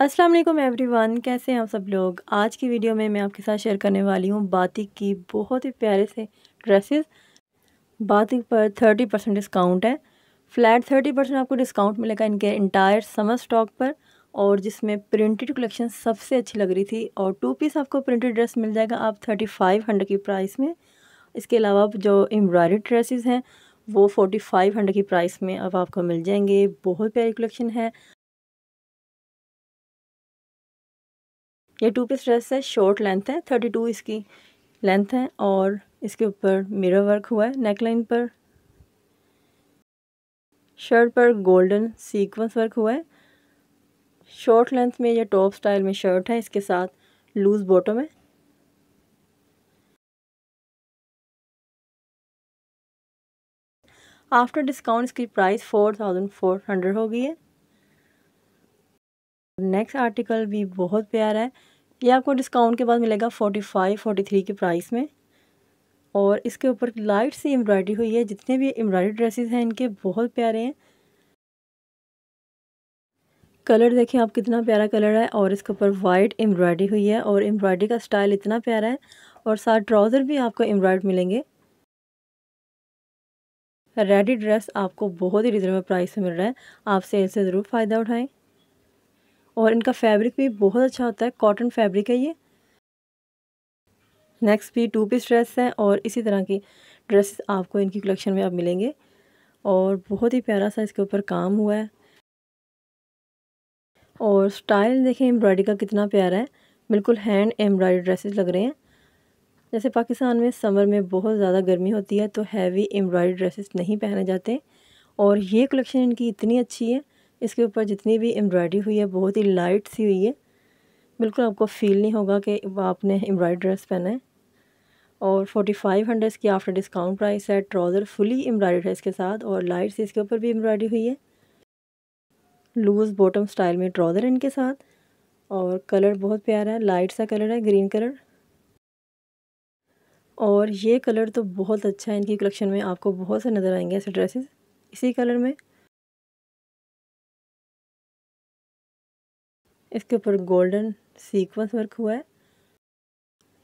अस्सलाम वालेकुम एवरीवन कैसे हैं आप सब लोग आज की वीडियो में मैं आपके साथ शेयर करने वाली हूँ बातिक की बहुत ही प्यारे से ड्रेसेस बातिक पर थर्टी परसेंट डिस्काउंट है फ्लैट थर्टी परसेंट आपको डिस्काउंट मिलेगा इनके इंटायर समर स्टॉक पर और जिसमें प्रिंटेड कलेक्शन सबसे अच्छी लग रही थी और टू पीस आपको प्रिंटेड ड्रेस मिल जाएगा आप थर्टी फाइव हंड्रेड की प्राइस में इसके अलावा जो एम्ब्रॉयड ड्रेसेस हैं वो फोर्टी फाइव हंड्रेड की प्राइस में अब आपको मिल जाएंगे बहुत प्यारी कलेक्शन है ये टू पीस ड्रेस है शॉर्ट लेंथ है थर्टी टू इसकी लेंथ है और इसके ऊपर मिरर वर्क हुआ है नेक लाइन पर शर्ट पर गोल्डन सीक्वेंस वर्क हुआ है शॉर्ट लेंथ में यह टॉप स्टाइल में शर्ट है इसके साथ लूज़ बॉटम है आफ्टर डिस्काउंट इसकी price four thousand four hundred हो गई है नेक्स्ट आर्टिकल भी बहुत प्यारा है ये आपको डिस्काउंट के बाद मिलेगा फोर्टी फाइव फोर्टी थ्री के प्राइस में और इसके ऊपर लाइट सी एम्ब्रॉयडरी हुई है जितने भी एम्ब्रॉयडरी ड्रेसेस हैं इनके बहुत प्यारे हैं कलर देखें आप कितना प्यारा कलर है और इसके ऊपर वाइट एम्ब्रॉयडरी हुई है और एम्ब्रॉयडरी का स्टाइल इतना प्यारा है और साथ ट्राउज़र भी आपको एम्ब्रॉयड मिलेंगे रेडी ड्रेस आपको बहुत ही रिजनेबल प्राइस में मिल रहा है आप सेल से ज़रूर फ़ायदा उठाएँ और इनका फैब्रिक भी बहुत अच्छा होता है कॉटन फैब्रिक है ये नेक्स्ट भी टू पीस ड्रेस हैं और इसी तरह की ड्रेसेस आपको इनकी कलेक्शन में आप मिलेंगे और बहुत ही प्यारा सा इसके ऊपर काम हुआ है और स्टाइल देखें एम्ब्रॉयडरी का कितना प्यारा है बिल्कुल हैंड एम्ब्रॉयडरी ड्रेसेस लग रहे हैं जैसे पाकिस्तान में समर में बहुत ज़्यादा गर्मी होती है तो हैवी एम्ब्रॉयडरी ड्रेसेस नहीं पहने जाते और ये कलेक्शन इनकी इतनी अच्छी है इसके ऊपर जितनी भी एम्ब्रॉयडरी हुई है बहुत ही लाइट सी हुई है बिल्कुल आपको फ़ील नहीं होगा कि आपने एम्ब्रॉयड ड्रेस पहना है और फोर्टी फाइव हंड्रेड की आफ्टर डिस्काउंट प्राइस है ट्राउज़र फुली एम्ब्रॉयड है इसके साथ और लाइट सी इसके ऊपर भी एम्ब्रॉयडरी हुई है लूज़ बॉटम स्टाइल में ट्राउज़र इनके साथ और कलर बहुत प्यारा है लाइट सा कलर है ग्रीन कलर और ये कलर तो बहुत अच्छा है इनकी कलेक्शन में आपको बहुत से नज़र आएंगे ऐसे ड्रेसेस इसी कलर में इसके ऊपर गोल्डन सीक्वेंस वर्क हुआ है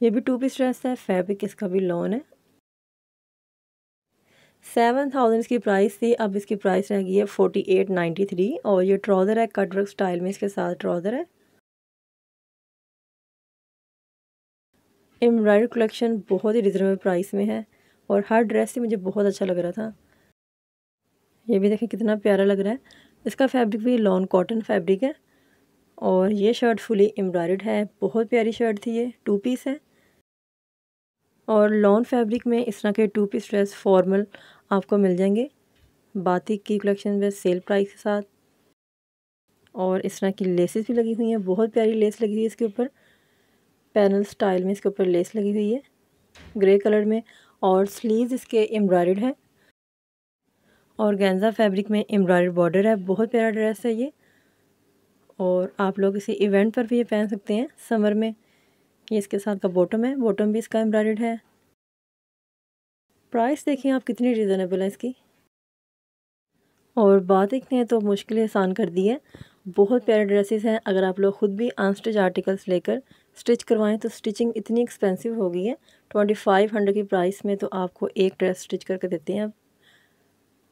ये भी टू पीस ड्रेस है फैब्रिक इसका भी लॉन है सेवन थाउजेंड इसकी प्राइस थी अब इसकी प्राइस रह गई है फोर्टी एट नाइन्टी थ्री और ये ट्राउज़र है कटवर्क स्टाइल में इसके साथ ट्राउज़र है एम्ब्रॉयडर कलेक्शन बहुत ही रिजनेबल प्राइस में है और हर ड्रेस से मुझे बहुत अच्छा लग रहा था ये भी देखें कितना प्यारा लग रहा है इसका फैब्रिक भी लॉन कॉटन फैब्रिक है और ये शर्ट फुली एम्ब्रॉयड है बहुत प्यारी शर्ट थी ये टू पीस है और लॉन फैब्रिक में इस तरह के टू पीस ड्रेस फॉर्मल आपको मिल जाएंगे बातिक की कलेक्शन में सेल प्राइस के साथ और इस तरह की लेसेस भी लगी हुई हैं बहुत प्यारी लेस लगी हुई है इसके ऊपर पैनल स्टाइल में इसके ऊपर लेस लगी हुई है ग्रे कलर में और स्लीव इसके एम्ब्रॉयड है और गेंजा फैब्रिक में एम्ब्रॉयड बॉर्डर है बहुत प्यारा ड्रेस है ये और आप लोग इसे इवेंट पर भी ये पहन सकते हैं समर में ये इसके साथ का बॉटम है बॉटम भी इसका एम्ब्रॉयड है प्राइस देखें आप कितनी रिजनेबल है इसकी और बात देखते हैं तो मुश्किल आसान कर दी है बहुत प्यारे ड्रेसेस हैं अगर आप लोग ख़ुद भी अनस्टिच आर्टिकल्स लेकर स्टिच करवाएं तो स्टिचिंग इतनी एक्सपेंसिव हो गई है ट्वेंटी फाइव हंड्रेड की प्राइस में तो आपको एक ड्रेस स्टिच करके देते हैं अब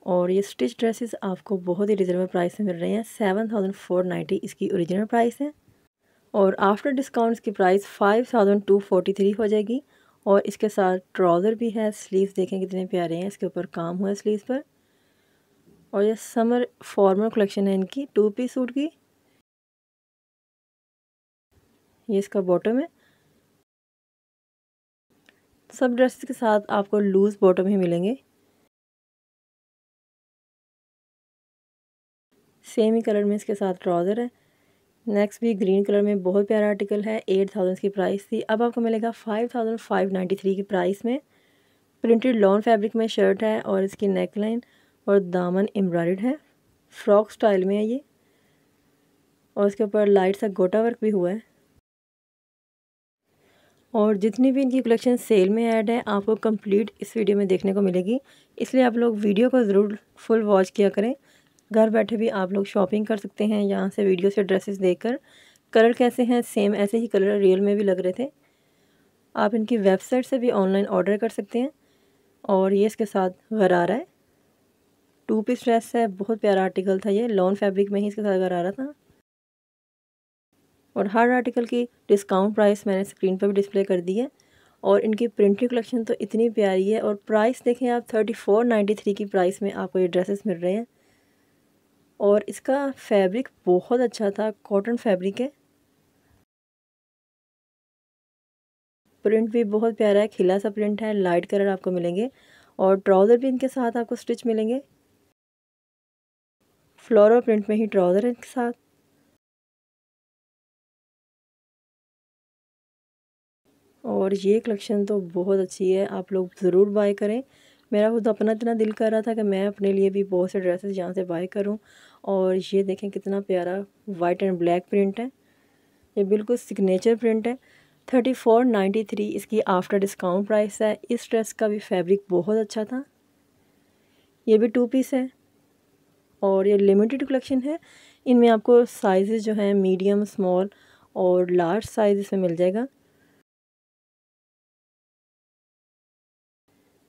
और ये स्टिच ड्रेसेस आपको बहुत ही रिजनेबल प्राइस में मिल रहे हैं सेवन थाउजेंड फोर नाइन्टी इसकी ओरिजिनल प्राइस है और आफ्टर डिस्काउंट इसकी price five thousand two forty three हो जाएगी और इसके साथ ट्राउज़र भी है स्लीव्स देखें कितने प्यारे हैं इसके ऊपर काम हुआ है स्लीव्स पर और ये समर फॉर्मल कलेक्शन है इनकी टू पीस सूट की ये इसका बॉटम है सब ड्रेसेस के साथ आपको लूज़ बॉटम ही मिलेंगे सेम ही कलर में इसके साथ ट्राउज़र है नेक्स्ट भी ग्रीन कलर में बहुत प्यारा आर्टिकल है एट थाउजेंड की प्राइस थी अब आपको मिलेगा five thousand five ninety three की प्राइस में प्रिंटेड लॉन फैब्रिक में शर्ट है और इसकी नेक लाइन और दामन एम्ब्रॉयड है फ्रॉक स्टाइल में है ये और इसके ऊपर लाइट सा गोटा वर्क भी हुआ है और जितनी भी इनकी कलेक्शन सेल में ऐड है आपको कंप्लीट इस वीडियो में देखने को मिलेगी इसलिए आप लोग वीडियो को ज़रूर फुल वॉच किया करें घर बैठे भी आप लोग शॉपिंग कर सकते हैं यहाँ से वीडियो से ड्रेसेस देखकर कलर कैसे हैं सेम ऐसे ही कलर रियल में भी लग रहे थे आप इनकी वेबसाइट से भी ऑनलाइन ऑर्डर कर सकते हैं और ये इसके साथ रहा है टू पीस ड्रेस है बहुत प्यारा आर्टिकल था ये लॉन फैब्रिक में ही इसके साथ घर आ रहा था और हर आर्टिकल की डिस्काउंट प्राइस मैंने स्क्रीन पर भी डिस्प्ले कर दी है और इनकी प्रिंटेड कलेक्शन तो इतनी प्यारी है और प्राइस देखें आप थर्टी फोर नाइन्टी थ्री की प्राइस में आपको ये ड्रेसेस मिल रहे हैं और इसका फैब्रिक बहुत अच्छा था कॉटन फैब्रिक है प्रिंट भी बहुत प्यारा है खिला सा प्रिंट है लाइट कलर आपको मिलेंगे और ट्राउज़र भी इनके साथ आपको स्टिच मिलेंगे फ्लोरल प्रिंट में ही ट्राउज़र इनके साथ और ये कलेक्शन तो बहुत अच्छी है आप लोग ज़रूर बाय करें मेरा खुद अपना इतना दिल कर रहा था कि मैं अपने लिए भी बहुत से ड्रेसेस यहाँ से बाय करूँ और ये देखें कितना प्यारा वाइट एंड ब्लैक प्रिंट है ये बिल्कुल सिग्नेचर प्रिंट है थर्टी फोर नाइन्टी थ्री इसकी आफ्टर डिस्काउंट प्राइस है इस ड्रेस का भी फैब्रिक बहुत अच्छा था ये भी टू पीस है और ये लिमिटेड कलेक्शन है इनमें आपको साइज़ जो हैं मीडियम स्मॉल और लार्ज साइज़ इसमें मिल जाएगा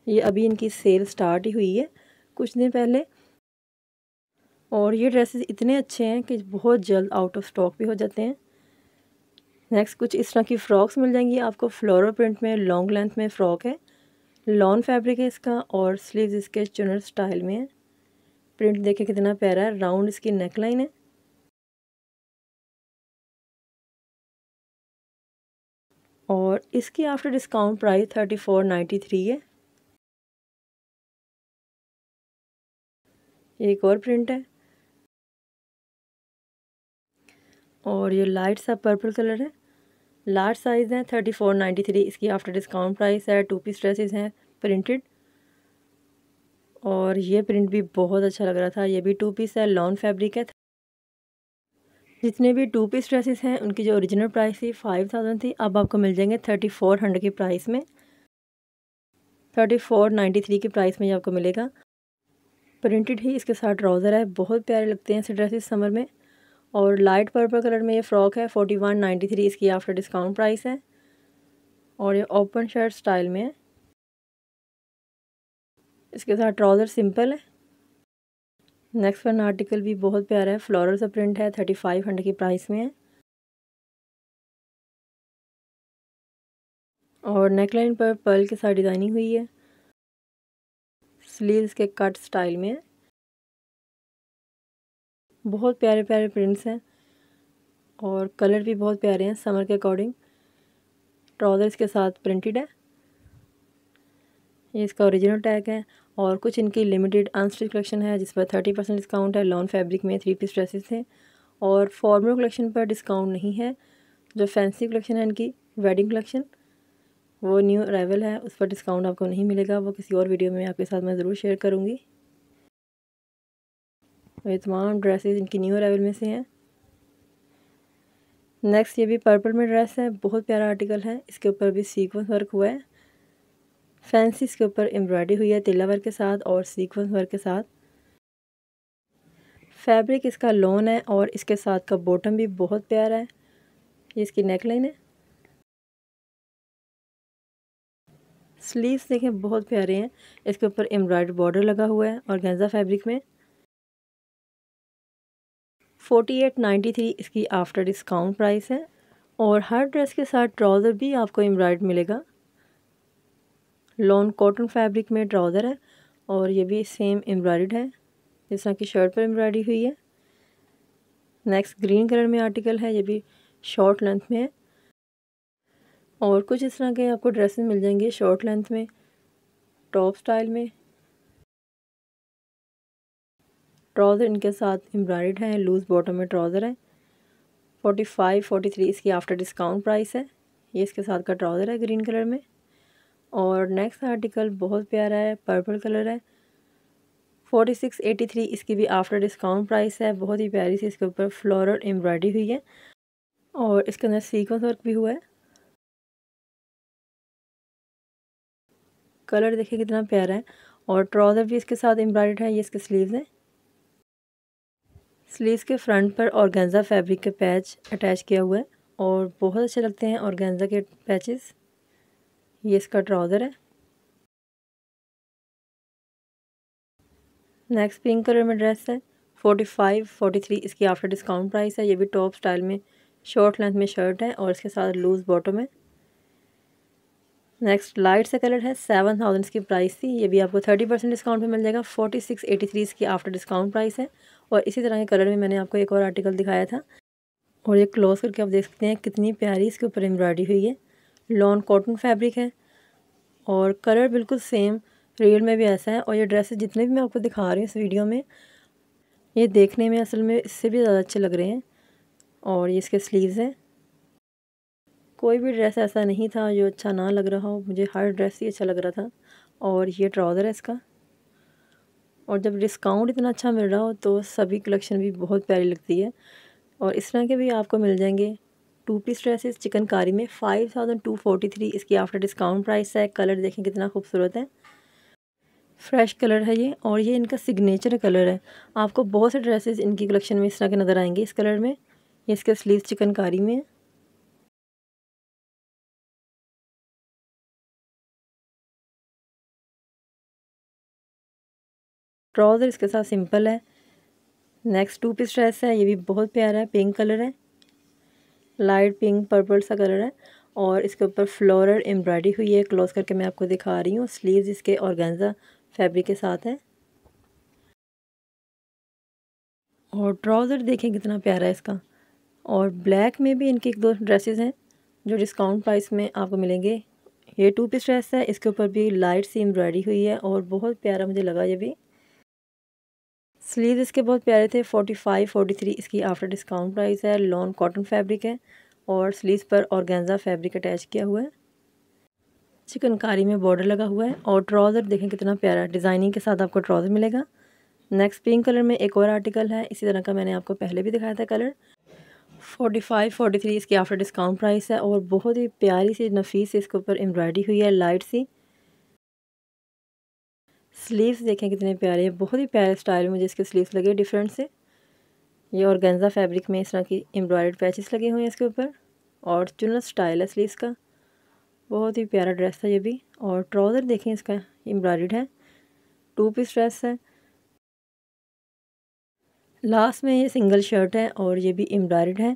ये अभी इनकी सेल स्टार्ट ही हुई है कुछ दिन पहले और ये ड्रेसेस इतने अच्छे हैं कि बहुत जल्द आउट ऑफ स्टॉक भी हो जाते हैं नेक्स्ट कुछ इस तरह की फ़्रॉक्स मिल जाएंगी आपको फ्लोरल प्रिंट में लॉन्ग लेंथ में फ़्रॉक है लॉन फैब्रिक है इसका और स्लीव्स इसके चुनर स्टाइल में है प्रिंट देखे कितना प्यारा है राउंड इसकी नेक लाइन है और इसकी after discount price thirty four ninety three है एक और प्रिंट है और ये लाइट सा पर्पल कलर है लार्ज साइज़ है थर्टी फोर नाइन्टी थ्री इसकी आफ्टर डिस्काउंट प्राइस है टू पीस ड्रेसेस हैं प्रिंटेड और ये प्रिंट भी बहुत अच्छा लग रहा था ये भी टू पीस है लॉन्ग फैब्रिक है जितने भी टू पीस ड्रेसेस हैं उनकी जो ओरिजिनल प्राइस थी फाइव थाउजेंड थी अब आपको मिल जाएंगे थर्टी फोर हंड्रेड की प्राइस में थर्टी फोर नाइन्टी थ्री की प्राइस में ये आपको मिलेगा प्रिंटेड ही इसके साथ ट्राउज़र है बहुत प्यारे लगते हैं ऐसे ड्रेसेस समर में और लाइट पर्पल कलर में ये फ़्रॉक है फोर्टी वन नाइन्टी थ्री इसकी आफ्टर डिस्काउंट प्राइस है और ये ओपन शर्ट स्टाइल में है इसके साथ ट्राउज़र सिंपल है नेक्स्ट वन आर्टिकल भी बहुत प्यारा है फ्लोरल सा प्रिंट है थर्टी फाइव हंड्रेड की प्राइस में है और नेकलाइन पर पर्ल के साथ डिज़ाइनिंग हुई है स्लीव्स के कट स्टाइल में बहुत प्यारे प्यारे प्रिंट्स हैं और कलर भी बहुत प्यारे हैं समर के अकॉर्डिंग ट्राउज़र्स के साथ प्रिंटेड है ये इसका ओरिजिनल टैग है और कुछ इनकी लिमिटेड अनस्टिच कलेक्शन है जिस पर थर्टी परसेंट डिस्काउंट है लॉन फैब्रिक में थ्री पीस ड्रेसेस थे और फॉर्मल कलेक्शन पर डिस्काउंट नहीं है जो फैंसी कलेक्शन है इनकी वेडिंग कलेक्शन वो न्यू अरावल है उस पर डिस्काउंट आपको नहीं मिलेगा वो किसी और वीडियो में आपके साथ मैं ज़रूर शेयर करूँगी ये तमाम ड्रेसेस इनकी न्यू अराइवल में से हैं नेक्स्ट ये भी पर्पल में ड्रेस है बहुत प्यारा आर्टिकल है इसके ऊपर भी सीक्वेंस वर्क हुआ है फैंसी इसके ऊपर एम्ब्रॉयडरी हुई है तिल्ला वर्क के साथ और सीक्वेंस वर्क के साथ फैब्रिक इसका लॉन है और इसके साथ का बॉटम भी बहुत प्यारा है ये इसकी नेकलाइन है स्लीव्स देखें बहुत प्यारे हैं इसके ऊपर एम्ब्रॉयड बॉर्डर लगा हुआ है और गेंजा फैब्रिक में फ़ोर्टी एट नाइन्टी थ्री इसकी आफ्टर डिस्काउंट प्राइस है और हर ड्रेस के साथ ट्राउज़र भी आपको एम्ब्रॉयड मिलेगा लॉन कॉटन फैब्रिक में ट्राउज़र है और ये भी सेम एम्ब्रॉयड है जिस तरह की शर्ट पर एम्ब्रॉयडरी हुई है नेक्स्ट ग्रीन कलर में आर्टिकल है ये भी शॉर्ट लेंथ में है और कुछ इस तरह के आपको ड्रेसेस मिल जाएंगे शॉर्ट लेंथ में टॉप स्टाइल में ट्राउज़र इनके साथ एम्ब्रॉयड हैं लूज़ बॉटम में ट्राउज़र है फोटी फाइव फोटी थ्री इसकी आफ्टर डिस्काउंट प्राइस है ये इसके साथ का ट्राउज़र है ग्रीन कलर में और नेक्स्ट आर्टिकल बहुत प्यारा है पर्पल कलर है फ़ोटी सिक्स एटी थ्री इसकी भी आफ्टर डिस्काउंट प्राइस है बहुत ही प्यारी सी इसके ऊपर फ्लोरल एम्ब्रॉयडरी हुई है और इसके अंदर सीक्वेंस वर्क भी हुआ है कलर देखिए कितना प्यारा है और ट्राउज़र भी इसके साथ एम्ब्रॉयड है ये इसके स्लीव्स हैं स्लीव्स के फ्रंट पर और फैब्रिक के पैच अटैच किया हुआ है और बहुत अच्छे लगते हैं और के पैचेस ये इसका ट्राउज़र है नेक्स्ट पिंक कलर में ड्रेस है फोर्टी फाइव फोर्टी थ्री इसकी आफ्टर डिस्काउंट प्राइस है ये भी टॉप स्टाइल में शॉर्ट लेंथ में शर्ट है और इसके साथ लूज़ बॉटम है नेक्स्ट लाइट सा कलर है सेवन थाउजेंड की प्राइस थी ये भी आपको थर्टी परसेंट डिस्काउंट पे मिल जाएगा फोर्टी सिक्स एटी थ्री इसकी आफ्टर डिस्काउंट प्राइस है और इसी तरह के कलर में मैंने आपको एक और आर्टिकल दिखाया था और ये क्लोज करके आप देख सकते हैं कितनी प्यारी इसके ऊपर एम्ब्रॉयडरी हुई है लॉन कॉटन फैब्रिक है और कलर बिल्कुल सेम रियल में भी ऐसा है और ये ड्रेसेस जितने भी मैं आपको दिखा रही हूँ इस वीडियो में ये देखने में असल में इससे भी ज़्यादा अच्छे लग रहे हैं और ये इसके स्लीव्स हैं कोई भी ड्रेस ऐसा नहीं था जो अच्छा ना लग रहा हो मुझे हर ड्रेस ही अच्छा लग रहा था और ये ट्राउज़र है इसका और जब डिस्काउंट इतना अच्छा मिल रहा हो तो सभी कलेक्शन भी बहुत प्यारी लगती है और इस तरह के भी आपको मिल जाएंगे टू पीस ड्रेसेस चिकनकारी में five thousand two forty three इसकी आफ्टर डिस्काउंट प्राइस है कलर देखें कितना खूबसूरत है फ्रेश कलर है ये और ये इनका सिग्नेचर कलर है आपको बहुत से ड्रेसेस इनकी कलेक्शन में इस तरह के नज़र आएंगे इस कलर में ये इसके स्लीव चिकनकारी में है ट्राउज़र इसके साथ सिंपल है नेक्स्ट टू पीस ड्रेस है ये भी बहुत प्यारा है पिंक कलर है लाइट पिंक पर्पल सा कलर है और इसके ऊपर फ्लोरल एम्ब्रॉयडरी हुई है क्लोज करके मैं आपको दिखा रही हूँ स्लीव्स इसके ऑर्गेंजा फैब्रिक के साथ है और ट्राउज़र देखें कितना प्यारा है इसका और ब्लैक में भी इनके एक दो ड्रेसेस हैं जो डिस्काउंट प्राइस में आपको मिलेंगे ये टू पीस ड्रेस है इसके ऊपर भी लाइट सी एम्ब्रॉयडरी हुई है और बहुत प्यारा मुझे लगा ये भी स्लीव इसके बहुत प्यारे थे फोर्टी फाइव फोर्टी थ्री इसकी आफ्टर डिस्काउंट प्राइस है लॉन कॉटन फैब्रिक है और स्लीव पर ऑर्गेंजा फैब्रिक अटैच किया हुआ है चिकनकारी में बॉर्डर लगा हुआ है और ट्राउज़र देखें कितना प्यारा डिज़ाइनिंग के साथ आपको ट्राउज़र मिलेगा नेक्स्ट पिंक कलर में एक और आर्टिकल है इसी तरह का मैंने आपको पहले भी दिखाया था colour forty five forty three इसकी आफ्टर डिस्काउंट प्राइस है और बहुत ही प्यारी सी नफीस इसके ऊपर एम्ब्रॉयडरी हुई है लाइट सी स्लीव्स देखें कितने प्यारे हैं बहुत ही प्यारे स्टाइल में मुझे इसके स्लीव्स लगे डिफरेंट से ये और गेंजा फैब्रिक में इस तरह की एम्ब्रॉयड पैचेस लगे हुए हैं इसके ऊपर और चुनस स्टाइल है स्लीव्स का बहुत ही प्यारा ड्रेस था ये भी और ट्राउज़र देखें इसका एम्ब्रॉयड है टू पीस ड्रेस है लास्ट में ये सिंगल शर्ट है और ये भी एम्ब्रॉयड है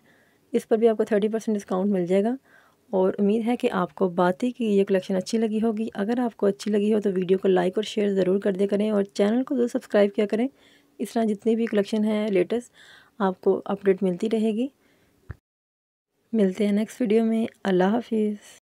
इस पर भी आपको थर्टी परसेंट डिस्काउंट मिल जाएगा और उम्मीद है कि आपको बाती की ये कलेक्शन अच्छी लगी होगी अगर आपको अच्छी लगी हो तो वीडियो को लाइक और शेयर ज़रूर कर दिया करें और चैनल को ज़रूर सब्सक्राइब किया करें इस तरह जितनी भी कलेक्शन है लेटेस्ट आपको अपडेट मिलती रहेगी मिलते हैं नेक्स्ट वीडियो में अल्लाह हाफिज़